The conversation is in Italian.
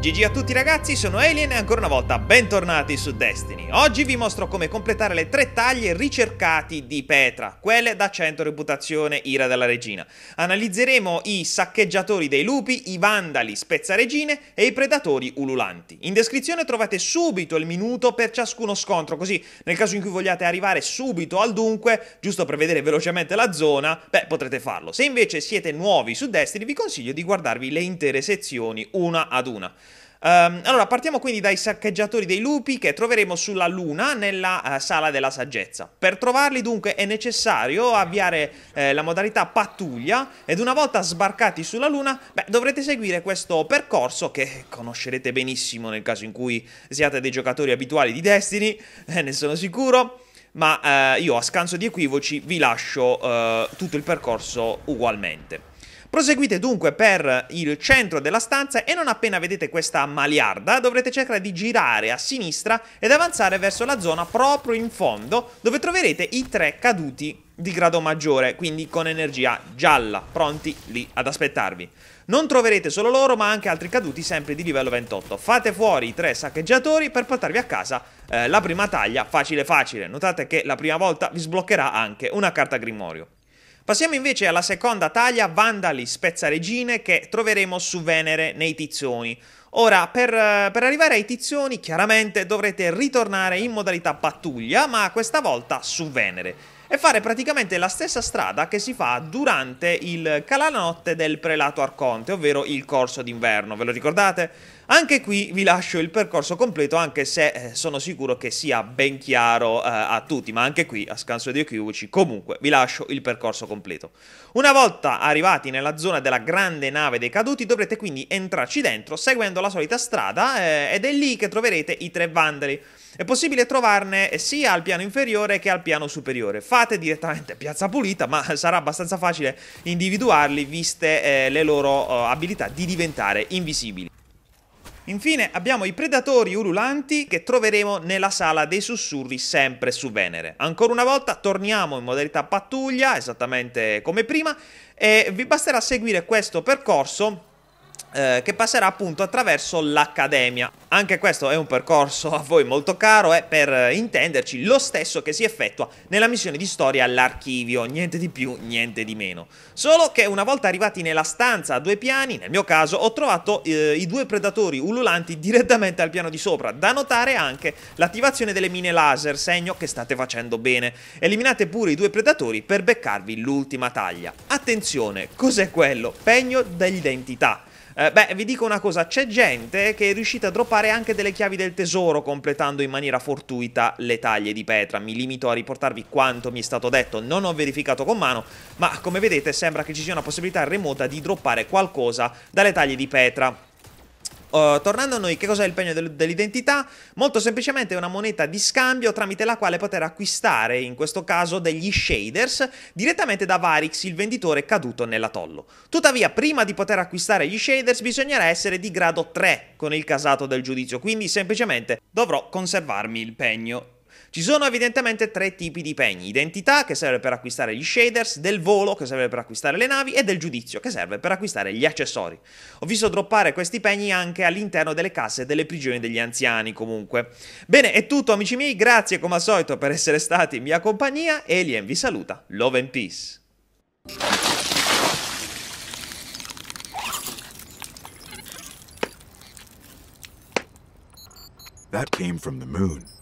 GG a tutti ragazzi, sono Alien e ancora una volta bentornati su Destiny. Oggi vi mostro come completare le tre taglie ricercati di Petra, quelle da 100 reputazione Ira della Regina. Analizzeremo i saccheggiatori dei lupi, i vandali spezzaregine e i predatori ululanti. In descrizione trovate subito il minuto per ciascuno scontro, così nel caso in cui vogliate arrivare subito al dunque, giusto per vedere velocemente la zona, beh potrete farlo. Se invece siete nuovi su Destiny vi consiglio di guardarvi le intere sezioni una ad una. Um, allora, partiamo quindi dai saccheggiatori dei lupi che troveremo sulla Luna nella uh, sala della saggezza. Per trovarli dunque è necessario avviare eh, la modalità pattuglia ed una volta sbarcati sulla Luna beh, dovrete seguire questo percorso che conoscerete benissimo nel caso in cui siate dei giocatori abituali di Destiny, eh, ne sono sicuro ma eh, io a scanso di equivoci vi lascio eh, tutto il percorso ugualmente. Proseguite dunque per il centro della stanza e non appena vedete questa maliarda dovrete cercare di girare a sinistra ed avanzare verso la zona proprio in fondo dove troverete i tre caduti di grado maggiore, quindi con energia gialla, pronti lì ad aspettarvi. Non troverete solo loro, ma anche altri caduti sempre di livello 28. Fate fuori i tre saccheggiatori per portarvi a casa eh, la prima taglia facile facile. Notate che la prima volta vi sbloccherà anche una carta Grimorio. Passiamo invece alla seconda taglia, Vandali Spezzaregine, che troveremo su Venere nei Tizioni. Ora, per, per, arrivare ai tizioni, chiaramente dovrete ritornare in modalità pattuglia, ma questa volta su Venere e fare praticamente la stessa strada che si fa durante il calanotte del prelato arconte, ovvero il corso d'inverno, ve lo ricordate? Anche qui vi lascio il percorso completo, anche se eh, sono sicuro che sia ben chiaro eh, a tutti, ma anche qui a Scanso di Equivoci comunque vi lascio il percorso completo. Una volta arrivati nella zona della grande nave dei caduti dovrete quindi entrarci dentro seguendo la solita strada eh, ed è lì che troverete i tre vandali. È possibile trovarne sia al piano inferiore che al piano superiore. Fate direttamente Piazza Pulita, ma sarà abbastanza facile individuarli viste eh, le loro eh, abilità di diventare invisibili. Infine abbiamo i predatori ululanti che troveremo nella sala dei sussurri sempre su Venere. Ancora una volta torniamo in modalità pattuglia, esattamente come prima, e vi basterà seguire questo percorso eh, che passerà appunto attraverso l'Accademia. Anche questo è un percorso a voi molto caro, è eh, per intenderci lo stesso che si effettua nella missione di storia all'archivio, niente di più, niente di meno. Solo che una volta arrivati nella stanza a due piani, nel mio caso, ho trovato eh, i due predatori ululanti direttamente al piano di sopra. Da notare anche l'attivazione delle mine laser, segno che state facendo bene. Eliminate pure i due predatori per beccarvi l'ultima taglia. Attenzione, cos'è quello? Pegno dell'identità. Eh, beh, vi dico una cosa, c'è gente che è riuscita a droppare anche delle chiavi del tesoro completando in maniera fortuita le taglie di Petra. Mi limito a riportarvi quanto mi è stato detto, non ho verificato con mano, ma come vedete sembra che ci sia una possibilità remota di droppare qualcosa dalle taglie di Petra Uh, tornando a noi, che cos'è il pegno del- dell'identità? Molto semplicemente è una moneta di scambio tramite la quale poter acquistare, in questo caso, degli shaders direttamente da Varix, il venditore caduto nell'atollo. Tuttavia, prima di poter acquistare gli shaders bisognerà essere di grado 3 con il casato del giudizio, quindi semplicemente dovrò conservarmi il pegno ci sono evidentemente tre tipi di pegni: identità, che serve per acquistare gli shaders, del volo, che serve per acquistare le navi, e del giudizio, che serve per acquistare gli accessori. Ho visto droppare questi pegni anche all'interno delle casse delle prigioni degli anziani, comunque. Bene, è tutto, amici miei. Grazie come al solito per essere stati in mia compagnia. Alien vi saluta. Love and peace. That came from the moon.